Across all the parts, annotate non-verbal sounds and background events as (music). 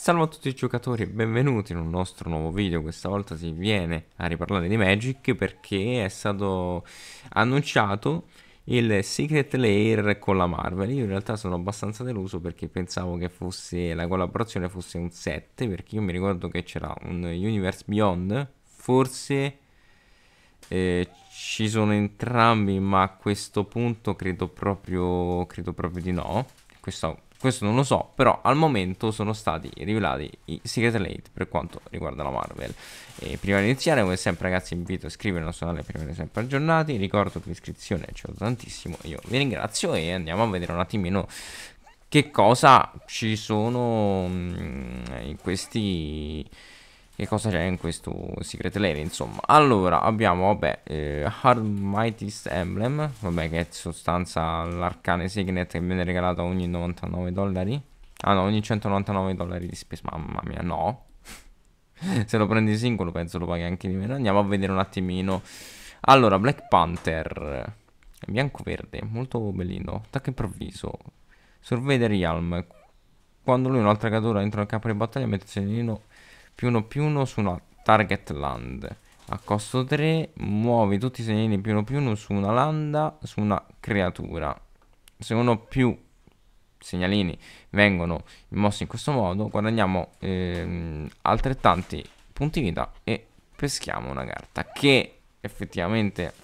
Salve a tutti i giocatori e benvenuti in un nostro nuovo video, questa volta si viene a riparlare di Magic perché è stato annunciato il Secret Lair con la Marvel. Io in realtà sono abbastanza deluso perché pensavo che fosse, la collaborazione fosse un 7, perché io mi ricordo che c'era un Universe Beyond, forse eh, ci sono entrambi, ma a questo punto credo proprio, credo proprio di no. Questo questo non lo so, però al momento sono stati rivelati i Secret Late per quanto riguarda la Marvel. E prima di iniziare, come sempre ragazzi, vi invito a iscrivervi al nostro canale per avere sempre aggiornati. Ricordo che l'iscrizione ci aiuta tantissimo, io vi ringrazio e andiamo a vedere un attimino che cosa ci sono mm, in questi che cosa c'è in questo Secret Lair, insomma. Allora, abbiamo, vabbè, eh, Hard Mightest Emblem, vabbè, che è in sostanza l'arcane signet che viene regalata ogni 99 dollari. Ah no, ogni 199 dollari di spesa, mamma mia, no. (laughs) Se lo prendi singolo penso lo paghi anche di meno. Andiamo a vedere un attimino. Allora, Black Panther, bianco-verde, molto bellino, attacco improvviso. Survey the Realm, quando lui un'altra creatura entra nel campo di battaglia mette il segnalino più uno più uno su una target land a costo 3 muovi tutti i segnali più uno più uno su una landa su una creatura se uno più segnalini vengono mossi in questo modo guadagniamo ehm, altrettanti punti vita e peschiamo una carta che effettivamente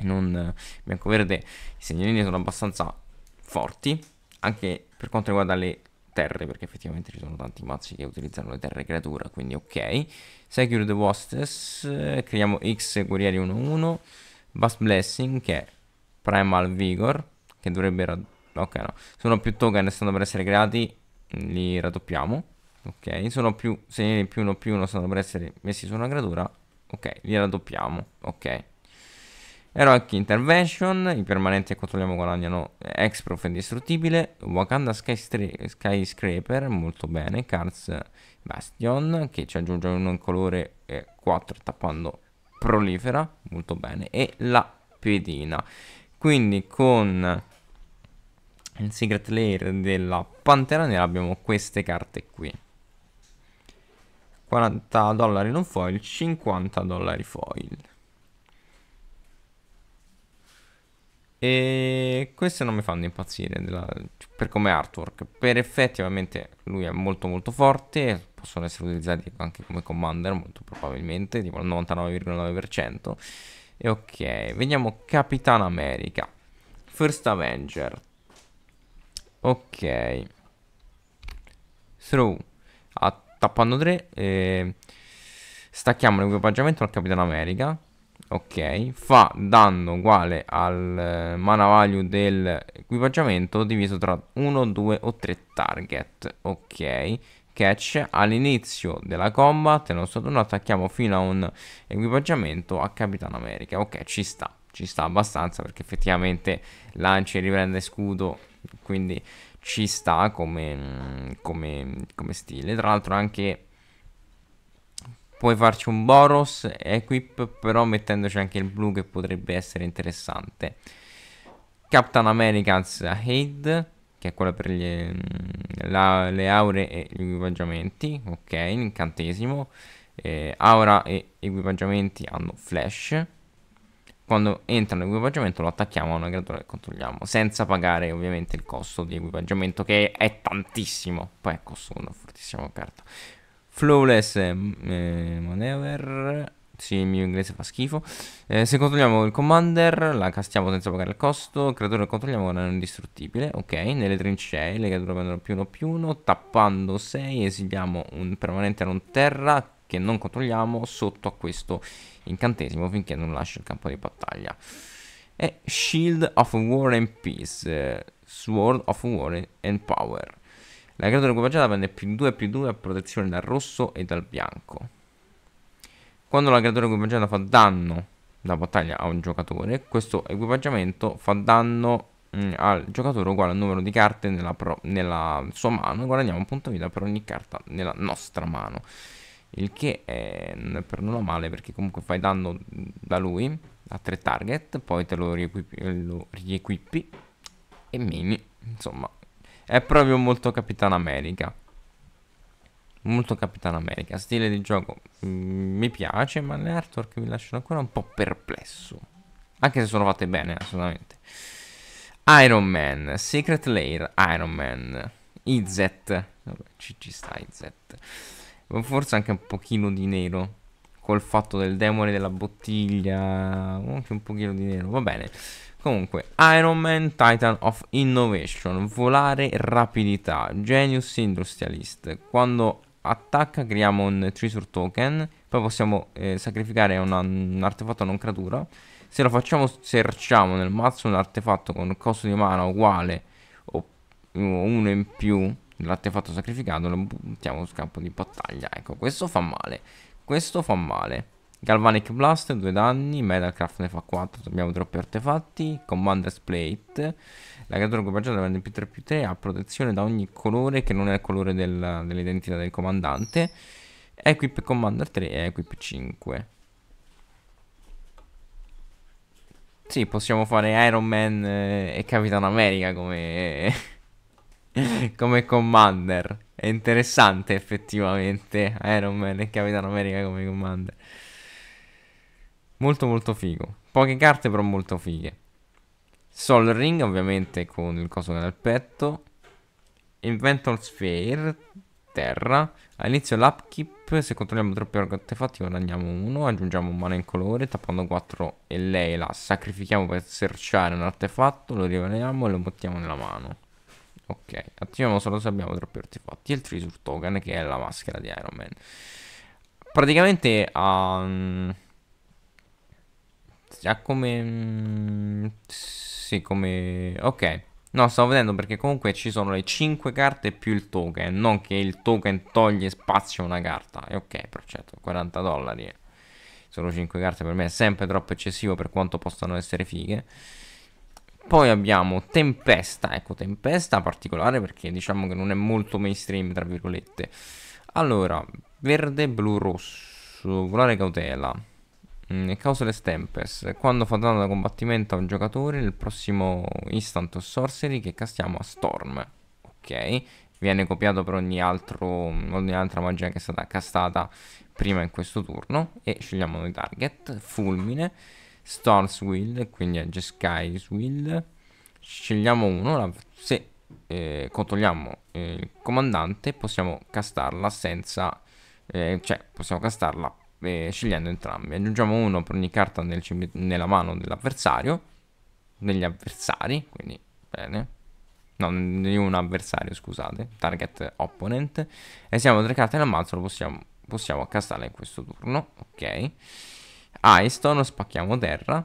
non bianco verde i segnalini sono abbastanza forti anche per quanto riguarda le terre, perché effettivamente ci sono tanti mazzi che utilizzano le terre creatura, quindi ok. Secure Secured Hostess, eh, creiamo X Guerrieri 1-1, Vast Blessing che è Primal Vigor, che dovrebbe... ok no, sono più token stanno per essere creati, li raddoppiamo, ok. Sono più segnali più uno più 1 stanno per essere messi su una creatura, ok, li raddoppiamo, ok. Heroic Intervention, i permanenti che controlliamo guadagnano ex prof indistruttibile, Wakanda Skyscra- Skyscraper, molto bene, Cards Bastion, che ci aggiunge uno in colore eh, 4 tappando prolifera, molto bene, e la pedina. Quindi con il Secret Lair della Pantera Nera abbiamo queste carte qui. 40 dollari non foil, 50 dollari foil. E queste non mi fanno impazzire della, per come artwork. Per effetti, ovviamente, lui è molto, molto forte. Possono essere utilizzati anche come commander, molto probabilmente, tipo il 99,9%. E ok, vediamo Capitan America. First Avenger. Ok. Through. A, tappando 3. Eh, stacchiamo l'equipaggiamento al Capitan America ok fa danno uguale al eh, mana value dell'equipaggiamento diviso tra 1, 2 o 3 target ok catch all'inizio della combat non nostro turno attacchiamo fino a un equipaggiamento a Capitano America ok ci sta ci sta abbastanza perché effettivamente lancia e riprende scudo quindi ci sta come, mm, come, come stile tra l'altro anche Puoi farci un Boros equip, però mettendoci anche il blu che potrebbe essere interessante. Captain America's Head, che è quella per gli, mm, la, le aure e gli equipaggiamenti, ok, incantesimo. Eh, aura e equipaggiamenti hanno flash. Quando entra nell'equipaggiamento lo attacchiamo a una creatura che controlliamo, senza pagare ovviamente il costo di equipaggiamento, che è tantissimo. Poi è costo una fortissima carta. Flawless eh, Maneuver. Eh, sì, il mio inglese fa schifo. Eh, se controlliamo il commander, la castiamo senza pagare il costo. Creatura che controlliamo non è indistruttibile. Ok, nelle trincee le creature prendono più uno più uno. Tappando 6, esiliamo un permanente non terra che non controlliamo sotto a questo incantesimo finché non lascia il campo di battaglia. E Shield of War and Peace. Eh, Sword of War and Power. La creatura equipaggiata prende più 2 più 2 a protezione dal rosso e dal bianco. Quando la creatura equipaggiata fa danno da battaglia a un giocatore, questo equipaggiamento fa danno mh, mm, al giocatore uguale al numero di carte nella, pro, nella sua mano. Guadagniamo un punto vita per ogni carta nella nostra mano. Il che è per nulla male perché comunque fai danno mm, da lui a tre target, poi te lo riequipi, lo riequipi e mini, insomma è proprio molto Capitan America. Molto Capitan America. Stile di gioco mm, mi piace, ma le artwork mi lasciano ancora un po' perplesso. Anche se sono fatte bene, assolutamente. Iron Man, Secret Lair, Iron Man, IZ. Ci, ci sta IZ. Forse anche un pochino di nero col fatto del demone della bottiglia, anche un pochino di nero, va bene. Comunque, Iron Man, Titan of Innovation, volare rapidità, Genius Industrialist. Quando attacca creiamo un treasure token, poi possiamo eh, sacrificare una, un artefatto non creatura. Se lo facciamo, searchiamo nel mazzo un artefatto con costo di mana uguale o uno in più dell'artefatto sacrificato, lo buttiamo su campo di battaglia. Ecco, questo fa male. Questo fa male. Galvanic Blast 2 danni, Metalcraft ne fa 4, abbiamo troppi artefatti, Commander's Plate, la creatura equipaggiata prende più 3 più 3, ha protezione da ogni colore che non è il colore del, dell'identità del comandante, Equip Commander 3 e Equip 5. Sì, possiamo fare Iron Man eh, e Capitan America come... Eh, (laughs) come commander. È interessante effettivamente Iron Man e Capitan America come commander. Molto molto figo. Poche carte però molto fighe. Sol Ring ovviamente con il coso che dal petto. Inventor Sphere, terra. All'inizio l'upkeep, se controlliamo troppi artefatti guadagniamo uno, aggiungiamo un mana in colore, tappando 4 e lei la sacrifichiamo per searchare un artefatto, lo riveliamo e lo buttiamo nella mano. Ok, attiviamo solo se abbiamo troppi artefatti. E il treasure token che è la maschera di Iron Man. Praticamente ha... Um, ha come... Mm, sì, come... Ok. No, stavo vedendo perché comunque ci sono le 5 carte più il token, non che il token toglie spazio a una carta. E ok, per certo, 40 dollari. Solo 5 carte per me è sempre troppo eccessivo per quanto possano essere fighe. Poi abbiamo Tempesta, ecco Tempesta particolare perché diciamo che non è molto mainstream tra virgolette. Allora, verde, blu, rosso, volare cautela. Mm, Causeless Tempest, quando fa danno da combattimento a un giocatore, il prossimo instant o sorcery che castiamo a Storm. Ok, viene copiato per ogni, altro, ogni altra magia che è stata castata prima in questo turno e scegliamo noi target, fulmine Stormswill, quindi è Jeskai Scegliamo uno, se eh, controlliamo eh, il comandante possiamo castarla senza... Eh, cioè, possiamo castarla eh, scegliendo entrambi. Aggiungiamo uno per ogni carta nel nella mano dell'avversario, degli avversari, quindi bene. No, di un avversario, scusate, target opponent. E se abbiamo tre carte nel mazzo lo possiamo, possiamo castarla in questo turno, ok. Aiston, spacchiamo terra.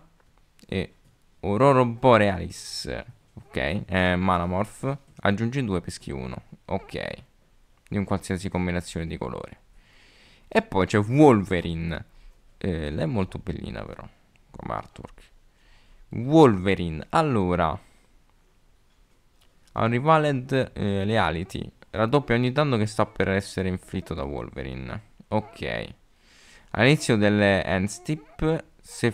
E Aurora Borealis. Ok, eh, Manamorph. Aggiungi 2, peschi 1. Ok. Di un qualsiasi combinazione di colore. E poi c'è Wolverine. Eh, lei è molto bellina però, come artwork. Wolverine, allora... Unrivaled eh, Leality. Raddoppia ogni danno che sta per essere inflitto da Wolverine. Ok. All'inizio delle end step, se,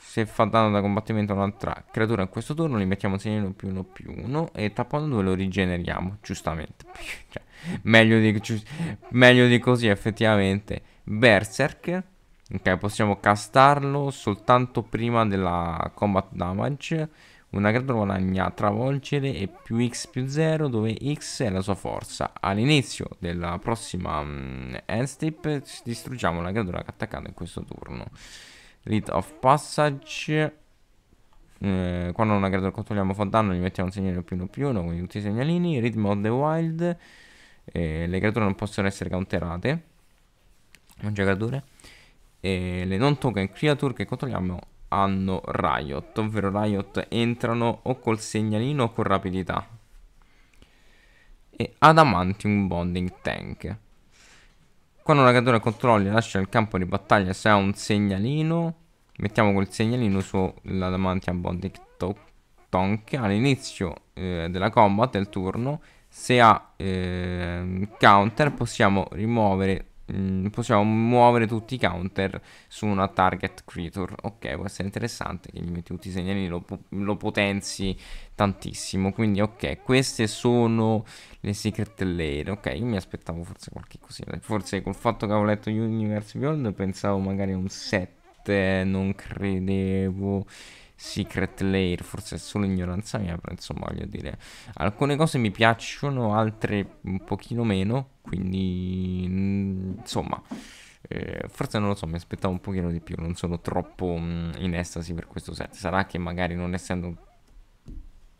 se, fa danno da combattimento a un'altra creatura in questo turno, li mettiamo in segnino più 1 più 1 e tappando 2 lo rigeneriamo, giustamente. (laughs) cioè, meglio, di, giu meglio di così, effettivamente. Berserk. Ok, possiamo castarlo soltanto prima della combat damage una creatura guadagna travolgere e più x più 0 dove x è la sua forza. All'inizio della prossima mm, end step distruggiamo la creatura che è attaccata in questo turno. Rite of Passage. Eh, quando una creatura controlliamo fa danno gli mettiamo un segnale più 1 più 1, quindi tutti i segnalini. Ritmo of the Wild. Eh, le creature non possono essere counterate. Un giocatore. E le non token creature che controlliamo hanno Riot, ovvero Riot entrano o col segnalino o con rapidità. E Adamantium Bonding Tank. Quando una creatura controlli lascia il campo di battaglia se ha un segnalino, mettiamo quel segnalino sull'Adamantium Bonding Tank all'inizio eh, della combat del turno, se ha eh, counter possiamo rimuovere mh, mm, possiamo muovere tutti i counter su una target creature. Ok, può essere interessante che gli metti tutti i segnalini, lo, lo potenzi tantissimo. Quindi ok, queste sono le secret layer. Ok, io mi aspettavo forse qualche cosina. Forse col fatto che avevo letto Universe Beyond pensavo magari a un 7, non credevo Secret Lair, forse è solo ignoranza mia, però insomma voglio dire, alcune cose mi piacciono, altre un pochino meno, quindi mm, insomma, eh, forse non lo so, mi aspettavo un pochino di più, non sono troppo mh, mm, in estasi per questo set, sarà che magari non essendo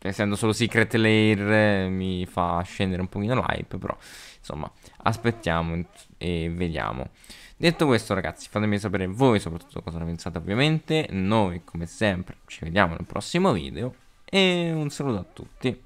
essendo solo Secret Lair mi fa scendere un pochino l'hype, però insomma aspettiamo e vediamo. Detto questo ragazzi fatemi sapere voi soprattutto cosa ne pensate ovviamente, noi come sempre ci vediamo nel prossimo video e un saluto a tutti.